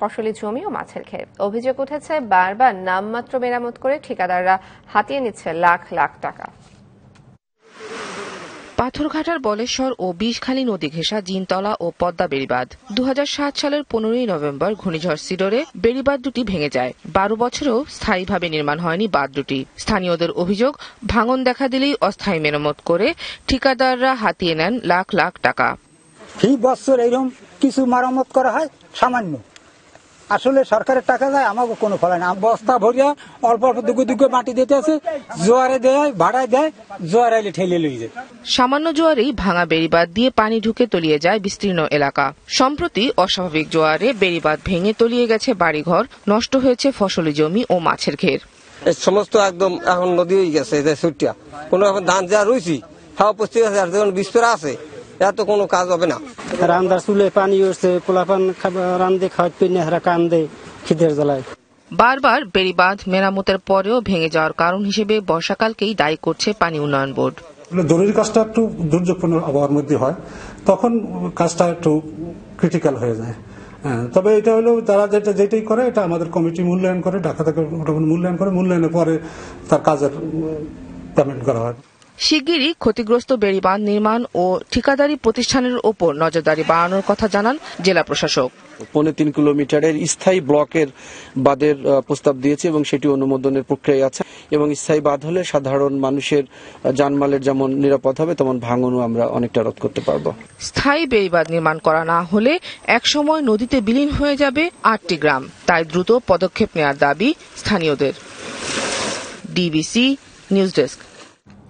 ফসলি জমি ও মাছের ক্ষেত অভিযোগ উঠেছে বারবার নামমাত্র মেরামত করে ঠিকাদাররা হাতিয়ে নিচ্ছে লাখ লাখ টাকা পাথরঘাটার বলেশ্বর ও বিষখালী নদী ঘেঁষা জিনতলা ও পদ্মা বেড়িবাঁধ দু সালের পনেরোই নভেম্বর ঘূর্ণিঝড় সিডরে বেড়িবাঁধ দুটি ভেঙে যায় বারো বছরেও স্থায়ীভাবে নির্মাণ হয়নি বাঁধ দুটি স্থানীয়দের অভিযোগ ভাঙন দেখা দিলেই অস্থায়ী মেরামত করে ঠিকাদাররা হাতিয়ে নেন লাখ লাখ টাকা বছর কিছু মেরামত করা হয় সামান্য আসলে সরকারের টাকা যায় আমাকে কোনো ফলে না বস্তা ভরিয়া অল্প অল্প দুগু দুগু মাটি দিতে আছে জোয়ারে দেয় ভাড়ায় দেয় জোয়ার আইলে ঠেলে লই যায় সামান্য জোয়ারেই ভাঙা বেড়িবাদ দিয়ে পানি ঢুকে তলিয়ে যায় বিস্তীর্ণ এলাকা সম্প্রতি অস্বাভাবিক জোয়ারে বেড়িবাদ ভেঙে তলিয়ে গেছে বাড়িঘর নষ্ট হয়েছে ফসলি জমি ও মাছের ঘের সমস্ত একদম এখন নদী হয়ে গেছে ছুটিয়া কোনো ধান যা রয়েছি হাওয়া পশ্চিম আছে আর যখন বিস্তরা আছে এত কোনো কাজ হবে না রান্দার চুলে পানি উঠছে পোলাপান রান্দে খাওয়া পেনে হেরা কান্দে খিদের জ্বালায় বারবার বেড়িবাঁধ মেরামতের পরেও ভেঙে যাওয়ার কারণ হিসেবে বর্ষাকালকেই দায়ী করছে পানি উন্নয়ন বোর্ড দড়ির কাজটা একটু দুর্যোগপূর্ণ আবহাওয়ার মধ্যে হয় তখন কাজটা একটু ক্রিটিক্যাল হয়ে যায় হ্যাঁ, তবে এটা হলো তারা যেটা যেটাই করে এটা আমাদের কমিটি মূল্যায়ন করে ঢাকা থেকে মোটামুটি মূল্যায়ন করে মূল্যায়নের পরে তার কাজের পেমেন্ট করা হয় শিগগিরই ক্ষতিগ্রস্ত বেড়িবাঁধ নির্মাণ ও ঠিকাদারি প্রতিষ্ঠানের ওপর নজরদারি বাড়ানোর কথা জানান জেলা প্রশাসক পৌনে তিন কিলোমিটারের স্থায়ী ব্লকের বাঁধের প্রস্তাব দিয়েছে এবং সেটি অনুমোদনের প্রক্রিয়া আছে এবং স্থায়ী বাঁধ হলে সাধারণ মানুষের জানমালের যেমন নিরাপদ হবে তেমন ভাঙনও আমরা অনেকটা রোধ করতে পারব স্থায়ী বেড়িবাঁধ নির্মাণ করা না হলে একসময় নদীতে বিলীন হয়ে যাবে আটটি গ্রাম তাই দ্রুত পদক্ষেপ নেওয়ার দাবি স্থানীয়দের ডিবিসি নিউজ ডেস্ক